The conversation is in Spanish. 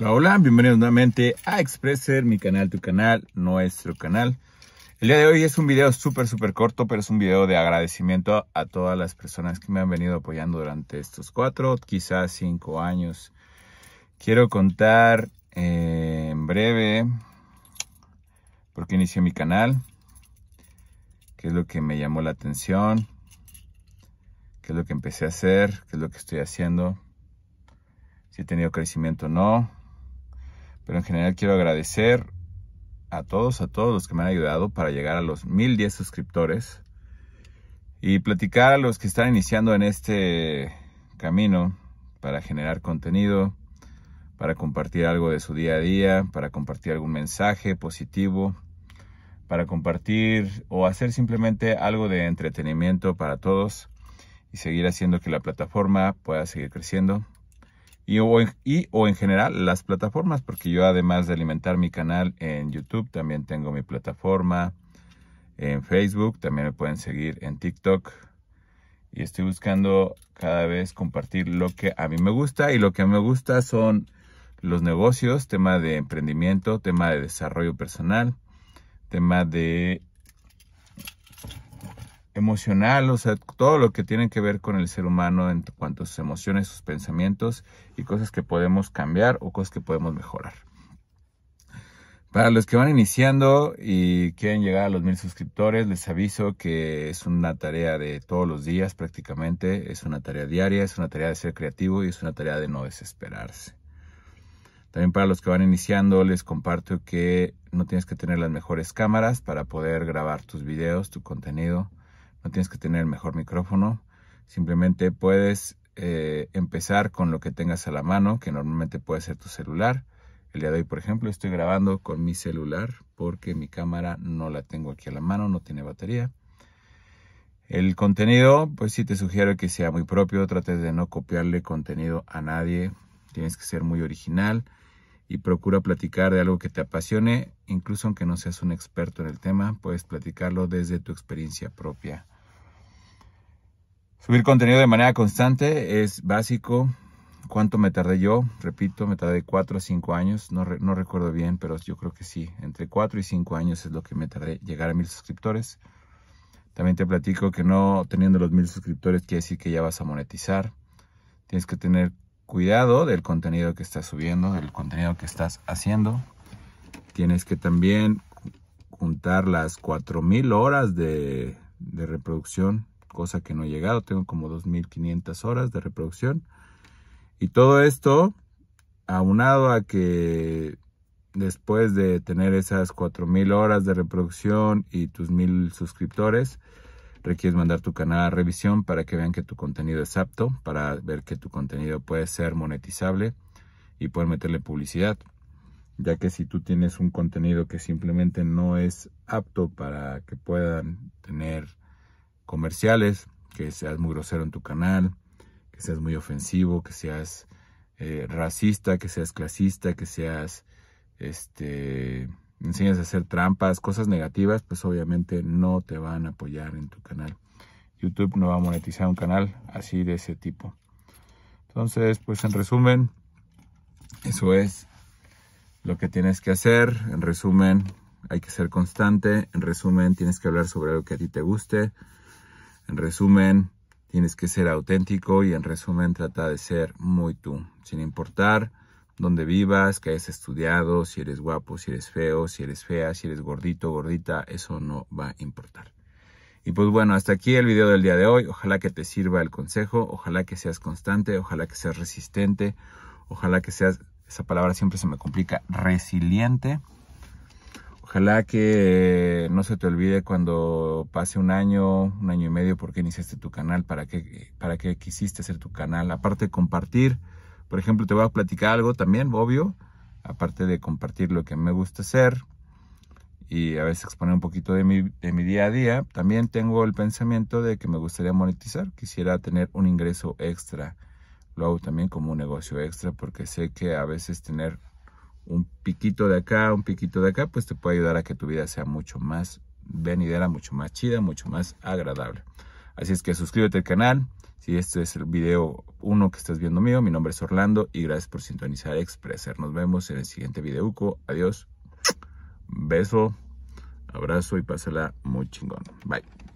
Hola, hola, bienvenidos nuevamente a Expresser, mi canal, tu canal, nuestro canal. El día de hoy es un video súper, súper corto, pero es un video de agradecimiento a todas las personas que me han venido apoyando durante estos cuatro, quizás cinco años. Quiero contar eh, en breve por qué inicié mi canal, qué es lo que me llamó la atención, qué es lo que empecé a hacer, qué es lo que estoy haciendo, si he tenido crecimiento o no, pero en general quiero agradecer a todos, a todos los que me han ayudado para llegar a los 1010 suscriptores y platicar a los que están iniciando en este camino para generar contenido, para compartir algo de su día a día, para compartir algún mensaje positivo, para compartir o hacer simplemente algo de entretenimiento para todos y seguir haciendo que la plataforma pueda seguir creciendo y o, en, general las plataformas, porque yo además de alimentar mi canal en YouTube, también tengo mi plataforma en Facebook, también me pueden seguir en TikTok. Y estoy buscando cada vez compartir lo que a mí me gusta y lo que me gusta son los negocios, tema de emprendimiento, tema de desarrollo personal, tema de emocional, o sea, todo lo que tiene que ver con el ser humano en cuanto a sus emociones, sus pensamientos y cosas que podemos cambiar o cosas que podemos mejorar. Para los que van iniciando y quieren llegar a los mil suscriptores, les aviso que es una tarea de todos los días prácticamente, es una tarea diaria, es una tarea de ser creativo y es una tarea de no desesperarse. También para los que van iniciando, les comparto que no tienes que tener las mejores cámaras para poder grabar tus videos, tu contenido tienes que tener el mejor micrófono, simplemente puedes eh, empezar con lo que tengas a la mano, que normalmente puede ser tu celular. El día de hoy, por ejemplo, estoy grabando con mi celular porque mi cámara no la tengo aquí a la mano, no tiene batería. El contenido, pues sí te sugiero que sea muy propio, trates de no copiarle contenido a nadie, tienes que ser muy original y procura platicar de algo que te apasione, incluso aunque no seas un experto en el tema, puedes platicarlo desde tu experiencia propia. Subir contenido de manera constante es básico. ¿Cuánto me tardé yo? Repito, me tardé 4 a 5 años. No, recuerdo bien, pero yo creo que sí. Entre 4 y 5 años es lo que me tardé llegar a mil suscriptores. También te platico que no teniendo los mil suscriptores quiere decir que ya vas a monetizar. Tienes que tener cuidado del contenido que estás subiendo, del contenido que estás haciendo. Tienes que también juntar las 4.000 horas de, de reproducción cosa que no he llegado. Tengo como 2.500 horas de reproducción. Y todo esto, aunado a que después de tener esas 4.000 horas de reproducción y tus 1.000 suscriptores, requieres mandar tu canal a revisión para que vean que tu contenido es apto, para ver que tu contenido puede ser monetizable y poder meterle publicidad. Ya que si tú tienes un contenido que simplemente no es apto para que puedan tener comerciales, que seas muy grosero en tu canal, que seas muy ofensivo, que seas eh, racista, que seas clasista, que seas, este, enseñas a hacer trampas, cosas negativas, pues obviamente no te van a apoyar en tu canal. YouTube no va a monetizar un canal así de ese tipo. Entonces, pues en resumen, eso es lo que tienes que hacer. En resumen, hay que ser constante. En resumen, tienes que hablar sobre algo que a ti te guste. En resumen, tienes que ser auténtico y en resumen trata de ser muy tú, sin importar dónde vivas, qué hayas estudiado, si eres guapo, si eres feo, si eres fea, si eres gordito, gordita, eso no va a importar. Y pues bueno, hasta aquí el video del día de hoy. Ojalá que te sirva el consejo, ojalá que seas constante, ojalá que seas resistente, ojalá que seas, esa palabra siempre se me complica, resiliente. Ojalá que eh, no se te olvide cuando pase un año, un año y medio, por qué iniciaste tu canal, para qué, para qué quisiste hacer tu canal. Aparte de compartir, por ejemplo, te voy a platicar algo también, obvio, aparte de compartir lo que me gusta hacer y a veces exponer un poquito de mi, de mi día a día, también tengo el pensamiento de que me gustaría monetizar, quisiera tener un ingreso extra. Lo hago también como un negocio extra porque sé que a veces tener un piquito de acá, un piquito de acá, pues te puede ayudar a que tu vida sea mucho más venidera, mucho más chida, mucho más agradable. Así es que suscríbete al canal. Si este es el video uno que estás viendo mío, mi nombre es Orlando y gracias por sintonizar Expresser. Nos vemos en el siguiente video. Adiós. Beso, abrazo y pásala muy chingón. Bye.